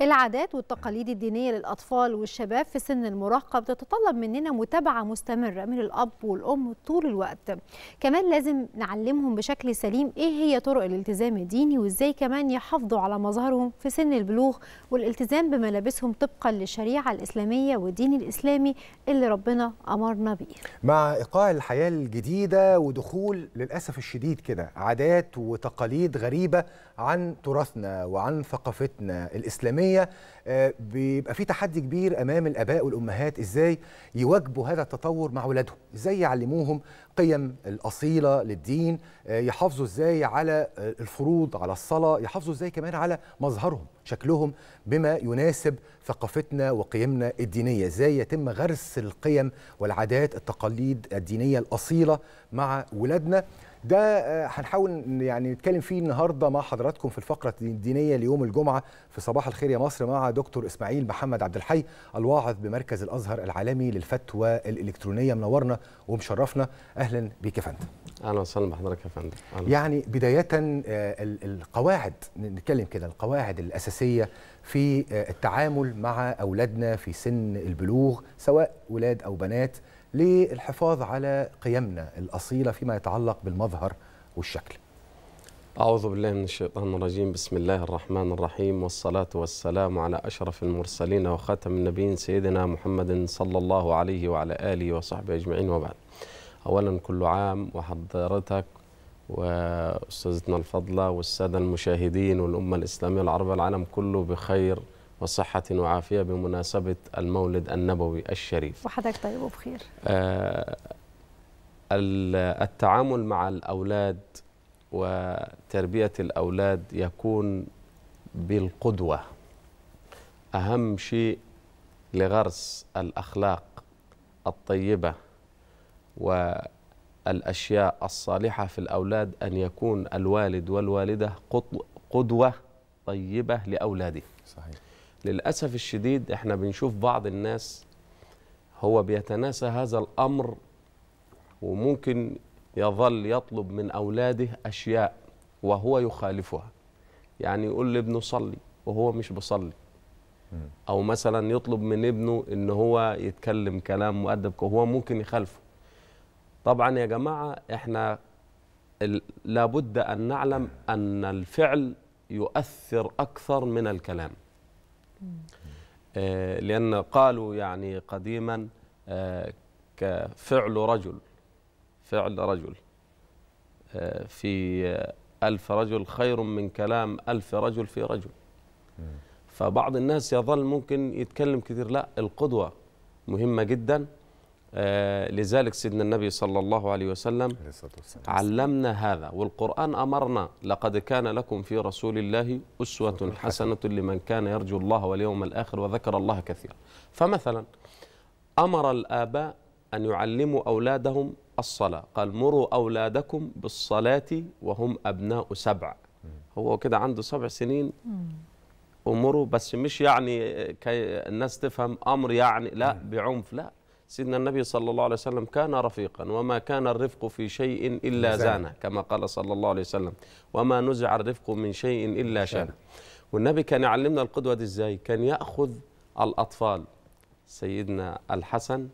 العادات والتقاليد الدينية للأطفال والشباب في سن المراهقة بتتطلب مننا متابعة مستمرة من الأب والأم طول الوقت كمان لازم نعلمهم بشكل سليم إيه هي طرق الالتزام الديني وإزاي كمان يحافظوا على مظهرهم في سن البلوغ والالتزام بملابسهم طبقا للشريعة الإسلامية والدين الإسلامي اللي ربنا أمرنا بيه مع إيقاع الحياة الجديدة ودخول للأسف الشديد كده عادات وتقاليد غريبة عن تراثنا وعن ثقافتنا الإسلامية التعليميه آه، بيبقى في تحدي كبير امام الاباء والامهات ازاي يواجبوا هذا التطور مع اولادهم ازاي يعلموهم قيم الاصيله للدين آه، يحافظوا ازاي على آه، الفروض على الصلاه يحافظوا ازاي كمان على مظهرهم شكلهم بما يناسب ثقافتنا وقيمنا الدينيه ازاي يتم غرس القيم والعادات التقاليد الدينيه الاصيله مع ولادنا ده آه، هنحاول يعني نتكلم فيه النهارده مع حضراتكم في الفقره الدينيه ليوم الجمعه في صباح الخير يا مصر مع دكتور اسماعيل محمد عبد الحي الواعظ بمركز الازهر العالمي للفتوى الالكترونيه منورنا ومشرفنا اهلا بيك يا فندم اهلا وسهلا بحضرتك يا فندم يعني بدايه آه، القواعد نتكلم كده القواعد الاساسيه في آه، التعامل مع اولادنا في سن البلوغ سواء ولاد او بنات للحفاظ على قيمنا الأصيلة فيما يتعلق بالمظهر والشكل أعوذ بالله من الشيطان الرجيم بسم الله الرحمن الرحيم والصلاة والسلام على أشرف المرسلين وخاتم النبيين سيدنا محمد صلى الله عليه وعلى آله وصحبه أجمعين وبعد أولا كل عام وحضرتك وأستاذتنا الفضلة والسادة المشاهدين والأمة الإسلامية العربية العالم كله بخير وصحة وعافية بمناسبة المولد النبوي الشريف وحضرتك طيب وبخير آه التعامل مع الأولاد وتربية الأولاد يكون بالقدوة أهم شيء لغرس الأخلاق الطيبة والأشياء الصالحة في الأولاد أن يكون الوالد والوالدة قدوة طيبة لأولاده صحيح للأسف الشديد احنا بنشوف بعض الناس هو بيتناسى هذا الأمر وممكن يظل يطلب من أولاده أشياء وهو يخالفها يعني يقول لابنه صلي وهو مش بصلي أو مثلا يطلب من ابنه إن هو يتكلم كلام مؤدب وهو ممكن يخالفه طبعا يا جماعة احنا لابد أن نعلم أن الفعل يؤثر أكثر من الكلام آه، لأن قالوا يعني قديما آه، كفعل رجل فعل رجل آه، في ألف رجل خير من كلام ألف رجل في رجل فبعض الناس يظل ممكن يتكلم كثير لا القدوة مهمة جدا آه، لذلك سيدنا النبي صلى الله عليه وسلم علمنا هذا والقرآن أمرنا لقد كان لكم في رسول الله أسوة حسنة لمن كان يرجو الله واليوم الآخر وذكر الله كثيرا فمثلا أمر الآباء أن يعلموا أولادهم الصلاة قال مروا أولادكم بالصلاة وهم أبناء سبع هو كده عنده سبع سنين أمره بس مش يعني كي الناس تفهم أمر يعني لا بعنف لا سيدنا النبي صلى الله عليه وسلم كان رفيقا وما كان الرفق في شيء إلا زانه كما قال صلى الله عليه وسلم وما نزع الرفق من شيء إلا شانه والنبي كان يعلمنا القدوة دي إزاي كان يأخذ الأطفال سيدنا الحسن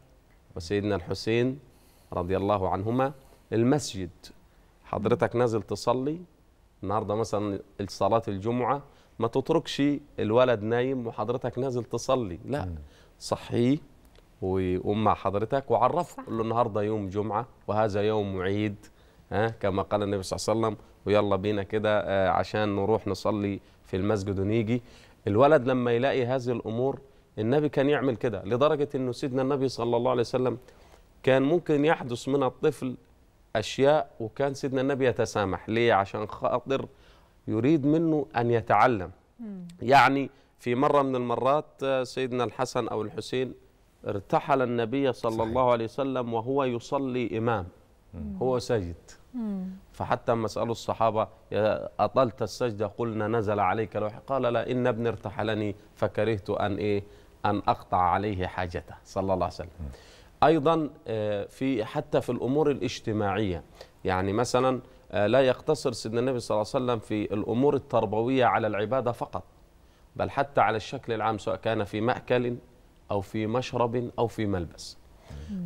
وسيدنا الحسين رضي الله عنهما المسجد حضرتك نازل تصلي النهارده مثلا صلاه الجمعه ما تتركش الولد نايم وحضرتك نازل تصلي لا صحيه ويقوم مع حضرتك وعرفه صح. له النهارده يوم جمعه وهذا يوم عيد ها كما قال النبي صلى الله عليه وسلم ويلا بينا كده آه، عشان نروح نصلي في المسجد ونيجي الولد لما يلاقي هذه الامور النبي كان يعمل كده لدرجه انه سيدنا النبي صلى الله عليه وسلم كان ممكن يحدث من الطفل اشياء وكان سيدنا النبي يتسامح ليه عشان خاطر يريد منه ان يتعلم يعني في مره من المرات آه، سيدنا الحسن او الحسين ارتحل النبي صلى صحيح. الله عليه وسلم وهو يصلي إمام مم. هو ساجد فحتى لما سألوا الصحابة أطلت السجدة قلنا نزل عليك لوح قال لا إن ابني ارتحلني فكرهت أن إيه أن أقطع عليه حاجته صلى الله عليه وسلم أيضا آه، في حتى في الأمور الاجتماعية يعني مثلا آه، لا يقتصر سيدنا النبي صلى الله عليه وسلم في الأمور التربوية على العبادة فقط بل حتى على الشكل العام سواء كان في مأكل أو في مشرب أو في ملبس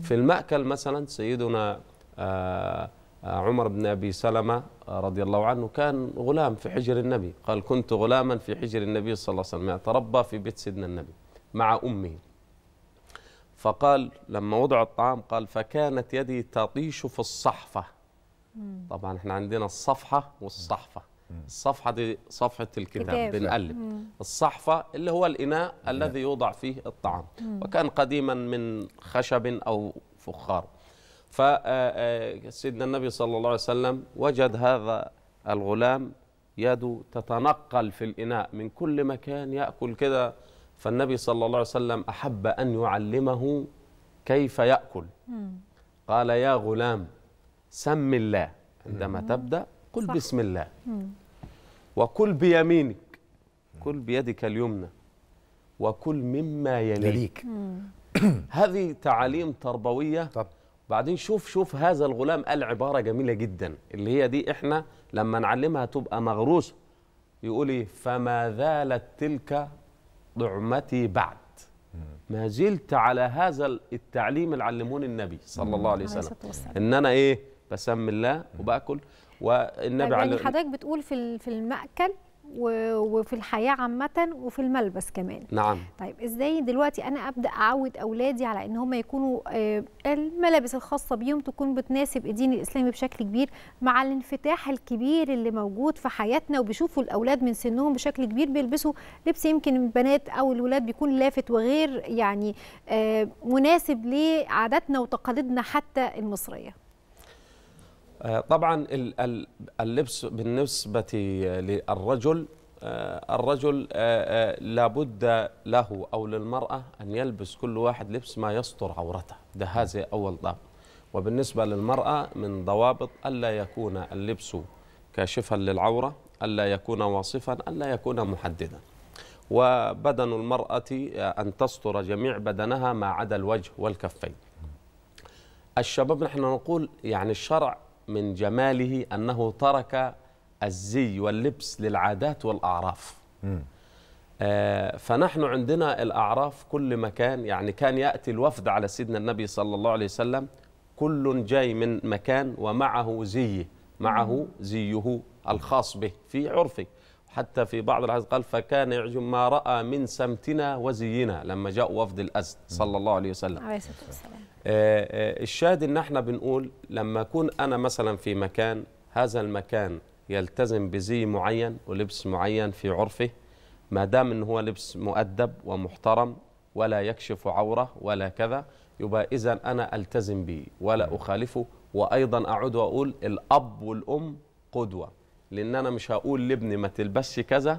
في المأكل مثلا سيدنا آه، آه، عمر بن أبي سلمة آه، رضي الله عنه كان غلام في حجر النبي قال كنت غلاما في حجر النبي صلى الله عليه وسلم يتربى في بيت سيدنا النبي مع أمه فقال لما وضع الطعام قال فكانت يدي تطيش في الصحفة طبعا احنا عندنا الصفحة والصحفة الصفحه دي صفحه الكتاب بنقلب الصحفه اللي هو الاناء الذي يوضع فيه الطعام وكان قديما من خشب او فخار فسيدنا آه، آه، النبي صلى الله عليه وسلم وجد هذا الغلام يده تتنقل في الإناء من كل مكان يأكل كده فالنبي صلى الله عليه وسلم أحب أن يعلمه كيف يأكل قال يا غلام سم الله عندما تبدأ قل صح. بسم الله مم. وكل بيمينك كل بيدك اليمنى وكل مما يليك هذه تعاليم تربويه طب. بعدين شوف شوف هذا الغلام قال عباره جميله جدا اللي هي دي احنا لما نعلمها تبقى مغروسه يقول ايه فما زالت تلك ضعمتي بعد ما زلت على هذا التعليم اللي علموني النبي صلى الله عليه وسلم ان انا ايه بسم الله وباكل والنبي طيب، يعني على حضرتك بتقول في في المأكل وفي الحياه عامه وفي الملبس كمان نعم طيب ازاي دلوقتي انا ابدا اعود اولادي على ان هم يكونوا آه، الملابس الخاصه بيهم تكون بتناسب الدين الاسلامي بشكل كبير مع الانفتاح الكبير اللي موجود في حياتنا وبيشوفوا الاولاد من سنهم بشكل كبير بيلبسوا لبس يمكن البنات او الولاد بيكون لافت وغير يعني آه، مناسب لعاداتنا وتقاليدنا حتى المصريه آه، طبعا اللبس بالنسبة للرجل آه، الرجل آه، لابد له أو للمرأة أن يلبس كل واحد لبس ما يستر عورته ده هذا أول ضابط وبالنسبة للمرأة من ضوابط ألا يكون اللبس كاشفا للعورة ألا يكون واصفا ألا يكون محددا وبدن المرأة أن تستر جميع بدنها ما عدا الوجه والكفين الشباب نحن نقول يعني الشرع من جماله أنه ترك الزي واللبس للعادات والأعراف آه فنحن عندنا الأعراف كل مكان يعني كان يأتي الوفد على سيدنا النبي صلى الله عليه وسلم كل جاي من مكان ومعه زيه معه زيه الخاص به في عرفه حتى في بعض الحديث قال فكان يعجب ما رأى من سمتنا وزينا لما جاء وفد الأزد صلى الله عليه وسلم عليه الصلاة والسلام آه، آه، الشاهد ان احنا بنقول لما اكون انا مثلا في مكان هذا المكان يلتزم بزي معين ولبس معين في عرفه ما دام ان هو لبس مؤدب ومحترم ولا يكشف عوره ولا كذا يبقى اذا انا التزم به ولا اخالفه وايضا اعود واقول الاب والام قدوه لان انا مش هقول لابني ما تلبسش كذا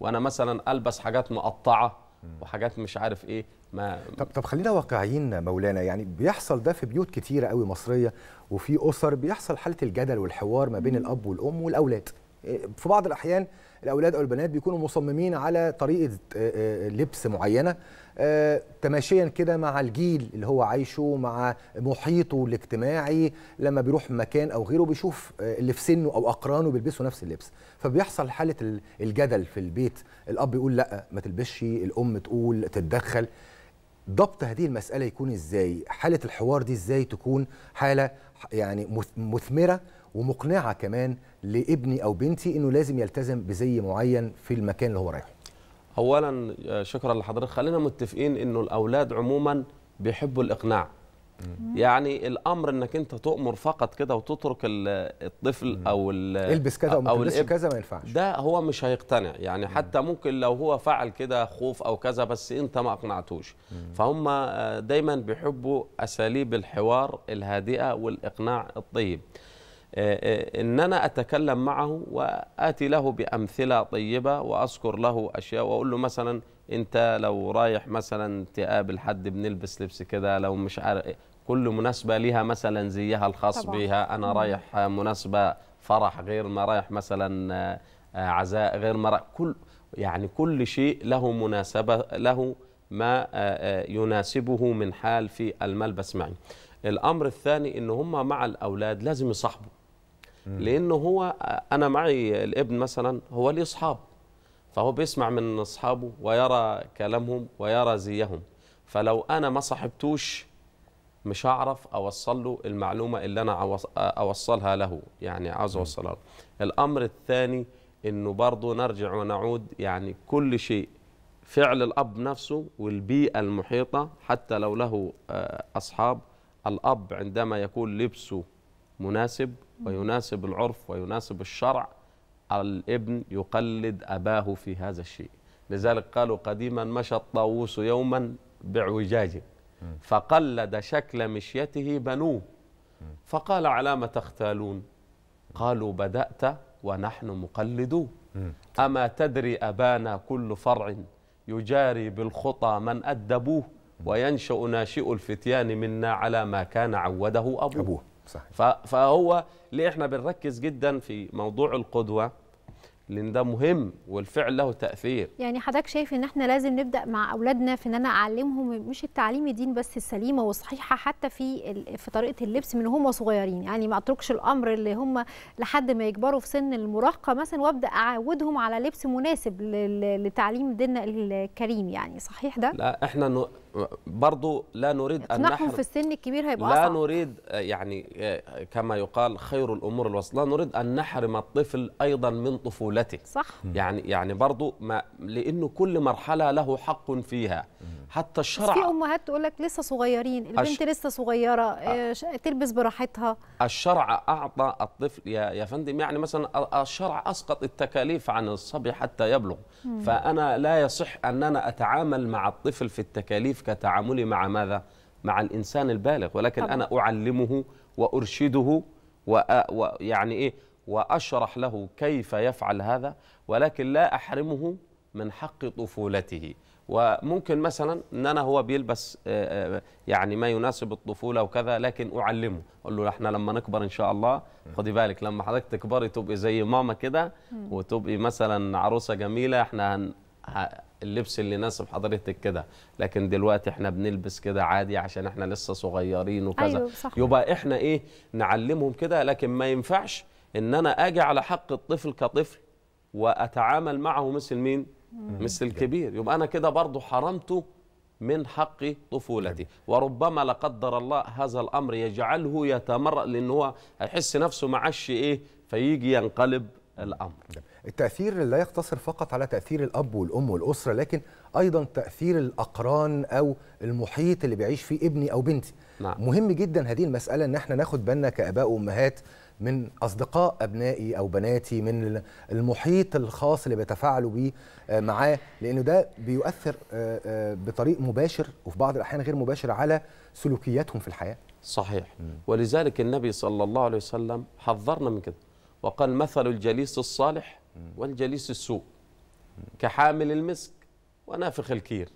وانا مثلا البس حاجات مقطعه وحاجات مش عارف ايه ما طب طب خلينا واقعيين مولانا يعني بيحصل ده في بيوت كتيره قوي مصريه وفي اسر بيحصل حاله الجدل والحوار ما بين الاب والام والاولاد إيه، في بعض الاحيان الاولاد او البنات بيكونوا مصممين على طريقه آه، آه، لبس معينه آه، تماشيا كده مع الجيل اللي هو عايشه مع محيطه الاجتماعي لما بيروح مكان او غيره بيشوف اللي في سنه او اقرانه بيلبسوا نفس اللبس فبيحصل حاله الجدل في البيت الاب يقول لا ما تلبسش الام تقول تتدخل ضبط هذه المسألة يكون إزاي حالة الحوار دي إزاي تكون حالة يعني مثمرة ومقنعة كمان لابني أو بنتي أنه لازم يلتزم بزي معين في المكان اللي هو رايحه أولا آه، شكرا لحضرتك خلينا متفقين أنه الأولاد عموما بيحبوا الإقناع م. يعني الامر انك انت تؤمر فقط كده وتترك الطفل مم. او البس كذا او البس كذا ما ينفعش ده هو مش هيقتنع يعني مم. حتى ممكن لو هو فعل كده خوف او كذا بس انت ما اقنعتوش فهم آه، دايما بيحبوا اساليب الحوار الهادئه والاقناع الطيب آه، آه، ان انا اتكلم معه واتي له بامثله طيبه واذكر له اشياء واقول له مثلا انت لو رايح مثلا تقابل حد بنلبس لبس كده لو مش عارف كل مناسبه ليها مثلا زيها الخاص طبعا. بيها انا رايح مناسبه فرح غير ما رايح مثلا آه، آه، عزاء غير ما رايح كل يعني كل شيء له مناسبه له ما آه، يناسبه من حال في الملبس معي الامر الثاني ان هم مع الاولاد لازم يصاحبوا لانه هو انا معي الابن مثلا هو ليه اصحاب فهو بيسمع من أصحابه ويرى كلامهم ويرى زيهم فلو أنا ما صاحبتوش مش هعرف أوصل له المعلومة اللي أنا أوصلها له يعني عاوز أوصلها له الأمر الثاني أنه برضه نرجع ونعود يعني كل شيء فعل الأب نفسه والبيئة المحيطة حتى لو له آه، أصحاب الأب عندما يكون لبسه مناسب ويناسب العرف ويناسب الشرع الابن يقلد أباه في هذا الشيء لذلك قالوا قديما مشى الطاووس يوما بعوجاجه فقلد شكل مشيته بنوه فقال علام تختالون قالوا بدأت ونحن مقلدو أما تدري أبانا كل فرع يجاري بالخطى من أدبوه وينشأ ناشئ الفتيان منا على ما كان عوده أبوه, أبوه. صحيح. فهو ليه احنا بنركز جدا في موضوع القدوه لان ده مهم والفعل له تاثير يعني حضرتك شايف ان احنا لازم نبدا مع اولادنا في ان انا اعلمهم مش التعليم الدين بس السليمه والصحيحه حتى في في طريقه اللبس من هم صغيرين يعني ما اتركش الامر اللي هم لحد ما يكبروا في سن المراهقه مثلا وابدا اعودهم على لبس مناسب لتعليم ديننا الكريم يعني صحيح ده لا احنا برضو لا نريد ان نحن في السن الكبير هيبقى لا نريد آه، يعني آه، كما يقال خير الامور الوسط لا نريد ان نحرم الطفل ايضا من طفولته صح يعني يعني برضو ما لانه كل مرحله له حق فيها حتى الشرع في امهات تقول لك لسه صغيرين البنت أش... لسه صغيره أ... آه. آه، تلبس براحتها الشرع اعطى الطفل يا يا فندم يعني مثلا الشرع اسقط التكاليف عن الصبي حتى يبلغ مم. فانا لا يصح ان انا اتعامل مع الطفل في التكاليف كتعاملي مع ماذا مع الانسان البالغ ولكن طبعا. انا اعلمه وارشده ويعني آه، ايه واشرح له كيف يفعل هذا ولكن لا احرمه من حق طفولته وممكن مثلا ان انا هو بيلبس آه، آه، يعني ما يناسب الطفوله وكذا لكن اعلمه اقول له احنا لما نكبر ان شاء الله خدي بالك لما حضرتك تكبري تبقي زي ماما كده وتبقي مثلا عروسه جميله احنا اللبس اللي يناسب حضرتك كده لكن دلوقتي احنا بنلبس كده عادي عشان احنا لسه صغيرين وكذا أيوة صح. يبقى احنا ايه نعلمهم كده لكن ما ينفعش ان انا اجي على حق الطفل كطفل واتعامل معه مثل مين مثل الكبير يبقى أنا كده برضه حرمته من حق طفولتي وربما لا قدر الله هذا الأمر يجعله يتمر لأن هو هيحس نفسه معش إيه فيجي ينقلب الأمر التأثير لا يقتصر فقط على تأثير الأب والأم والأسرة لكن أيضا تأثير الأقران أو المحيط اللي بيعيش فيه ابني أو بنتي نعم. مهم جدا هذه المسألة أن احنا ناخد بالنا كأباء وأمهات من أصدقاء أبنائي أو بناتي من المحيط الخاص اللي بيتفاعلوا بيه آه، معاه لأنه ده بيؤثر آه، آه، بطريق مباشر وفي بعض الأحيان غير مباشر على سلوكياتهم في الحياة صحيح م. ولذلك النبي صلى الله عليه وسلم حذرنا من كده وقال مثل الجليس الصالح والجليس السوء كحامل المسك ونافخ الكير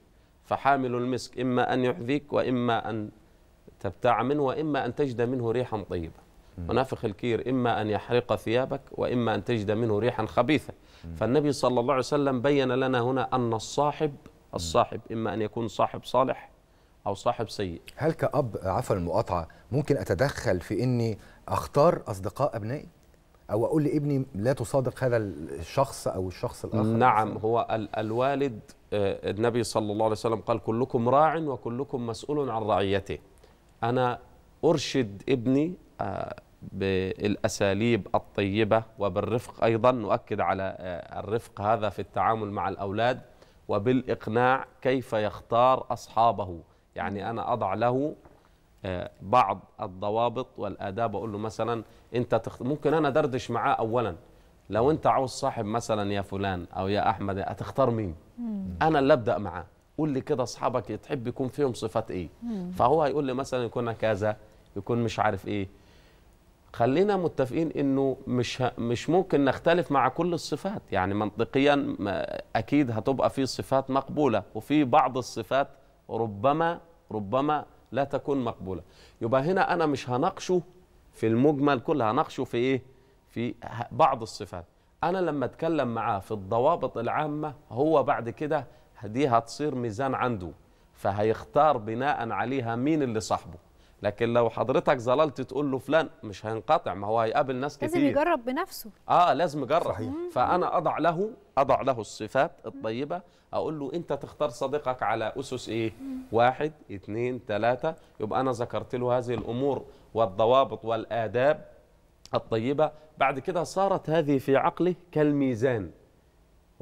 فحامل المسك إما أن يحذيك وإما أن تبتاع منه وإما أن تجد منه ريحا طيبة منافخ الكير إما أن يحرق ثيابك وإما أن تجد منه ريحا خبيثة فالنبي صلى الله عليه وسلم بين لنا هنا أن الصاحب الصاحب إما أن يكون صاحب صالح أو صاحب سيء هل كأب عفوا المقاطعة ممكن أتدخل في أني أختار أصدقاء أبنائي؟ أو أقول لابني لا تصادق هذا الشخص أو الشخص الآخر نعم هو الوالد آه، النبي صلى الله عليه وسلم قال كلكم راع وكلكم مسؤول عن رعيته أنا أرشد ابني آه، بالأساليب الطيبة وبالرفق أيضا نؤكد على آه، الرفق هذا في التعامل مع الأولاد وبالإقناع كيف يختار أصحابه يعني أنا أضع له آه، بعض الضوابط والآداب أقول له مثلا أنت تخت... ممكن أنا دردش معاه أولا لو أنت عاوز صاحب مثلا يا فلان أو يا أحمد هتختار مين أنا اللي أبدأ معاه قول لي كده أصحابك تحب يكون فيهم صفات إيه فهو هيقول لي مثلا يكون كذا يكون مش عارف إيه خلينا متفقين انه مش مش ممكن نختلف مع كل الصفات يعني منطقيا اكيد هتبقى في صفات مقبوله وفي بعض الصفات ربما ربما لا تكون مقبوله يبقى هنا انا مش هناقشه في المجمل كله هناقشه في ايه في بعض الصفات انا لما اتكلم معاه في الضوابط العامه هو بعد كده دي هتصير ميزان عنده فهيختار بناء عليها مين اللي صاحبه لكن لو حضرتك ظللت تقول له فلان مش هينقطع ما هو هيقابل ناس كتير لازم يجرب بنفسه اه لازم يجرب صحيح. فانا اضع له اضع له الصفات الطيبه اقول له انت تختار صديقك على اسس ايه واحد اثنين ثلاثه يبقى انا ذكرت له هذه الامور والضوابط والاداب الطيبه بعد كده صارت هذه في عقله كالميزان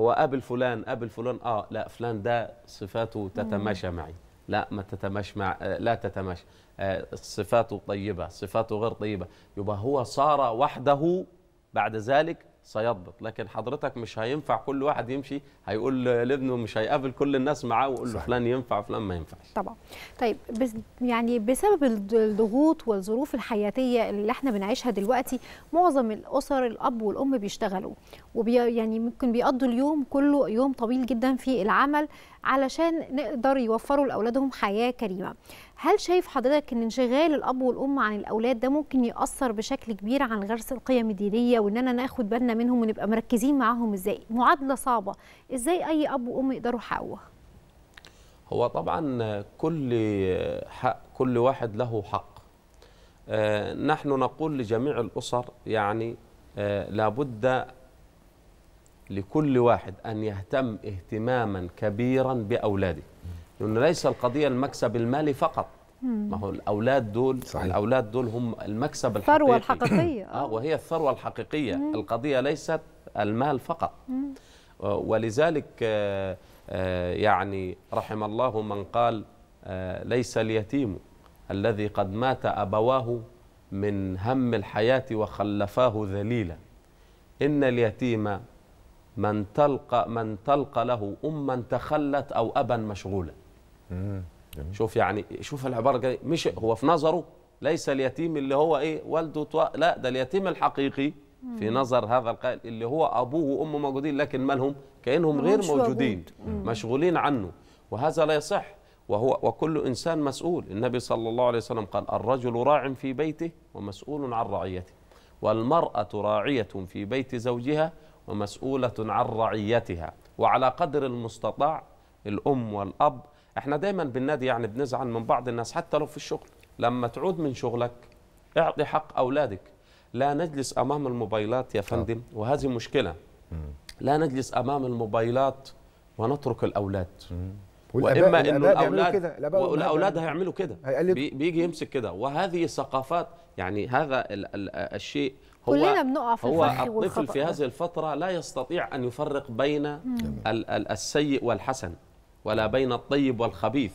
هو قابل فلان قابل فلان اه لا فلان ده صفاته تتماشى معي لا ما تتمش مع آه، لا تتمش آه، صفاته طيبة صفاته غير طيبة يبقى هو صار وحده بعد ذلك سيضبط لكن حضرتك مش هينفع كل واحد يمشي هيقول لابنه مش هيقابل كل الناس معاه ويقول له فلان ينفع فلان ما ينفعش طبعا طيب بس يعني بسبب الضغوط والظروف الحياتيه اللي احنا بنعيشها دلوقتي معظم الاسر الاب والام بيشتغلوا وبي يعني ممكن بيقضوا اليوم كله يوم طويل جدا في العمل علشان نقدر يوفروا لاولادهم حياه كريمه هل شايف حضرتك ان انشغال الاب والام عن الاولاد ده ممكن ياثر بشكل كبير عن غرس القيم الدينيه واننا ناخد بالنا منهم ونبقى مركزين معاهم ازاي معادله صعبه ازاي اي اب وام يقدروا يحققوها هو طبعا كل حق كل واحد له حق آه، نحن نقول لجميع الاسر يعني آه، لابد لكل واحد ان يهتم اهتماما كبيرا باولاده لأنه ليس القضية المكسب المالي فقط ما هو الأولاد دول صحيح. الأولاد دول هم المكسب الحقيقي الثروة الحقيقية آه وهي الثروة الحقيقية مم. القضية ليست المال فقط مم. ولذلك آه، آه، يعني رحم الله من قال آه، ليس اليتيم الذي قد مات أبواه من هم الحياة وخلفاه ذليلا إن اليتيم من تلقى من تلقى له أما تخلت أو أبا مشغولا شوف يعني شوف العباره جاي مش هو في نظره ليس اليتيم اللي هو ايه والده توا... لا ده اليتيم الحقيقي في نظر هذا القائل اللي هو ابوه وامه موجودين لكن مالهم كانهم غير موجودين مشغولين عنه وهذا لا يصح وهو وكل انسان مسؤول النبي صلى الله عليه وسلم قال الرجل راع في بيته ومسؤول عن رعيته والمراه راعيه في بيت زوجها ومسؤوله عن رعيتها وعلى قدر المستطاع الام والاب احنا دايما بالنادي يعني بنزعل من بعض الناس حتى لو في الشغل لما تعود من شغلك اعطي حق اولادك لا نجلس امام الموبايلات يا فندم آه. وهذه مشكله لا نجلس امام الموبايلات ونترك الاولاد واما ان الاولاد والاولاد هيعملوا كده بيجي يمسك كده وهذه ثقافات يعني هذا الشيء هو كلنا بنقع في هو الطفل في هذه الفتره لا يستطيع ان يفرق بين السيء والحسن ولا بين الطيب والخبيث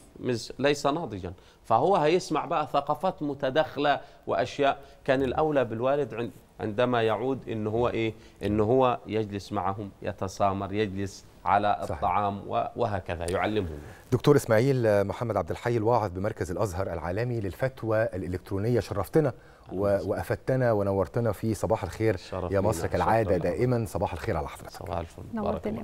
ليس ناضجا فهو هيسمع بقى ثقافات متداخله واشياء كان الاولى بالوالد عندما يعود ان هو ايه ان هو يجلس معهم يتسامر يجلس على صحيح. الطعام وهكذا يعلمهم دكتور اسماعيل محمد عبد الحي الواعظ بمركز الازهر العالمي للفتوى الالكترونيه شرفتنا وافدتنا ونورتنا في صباح الخير يا مصر كالعاده دائما صباح الخير على حضرتك صباح الفل نورتني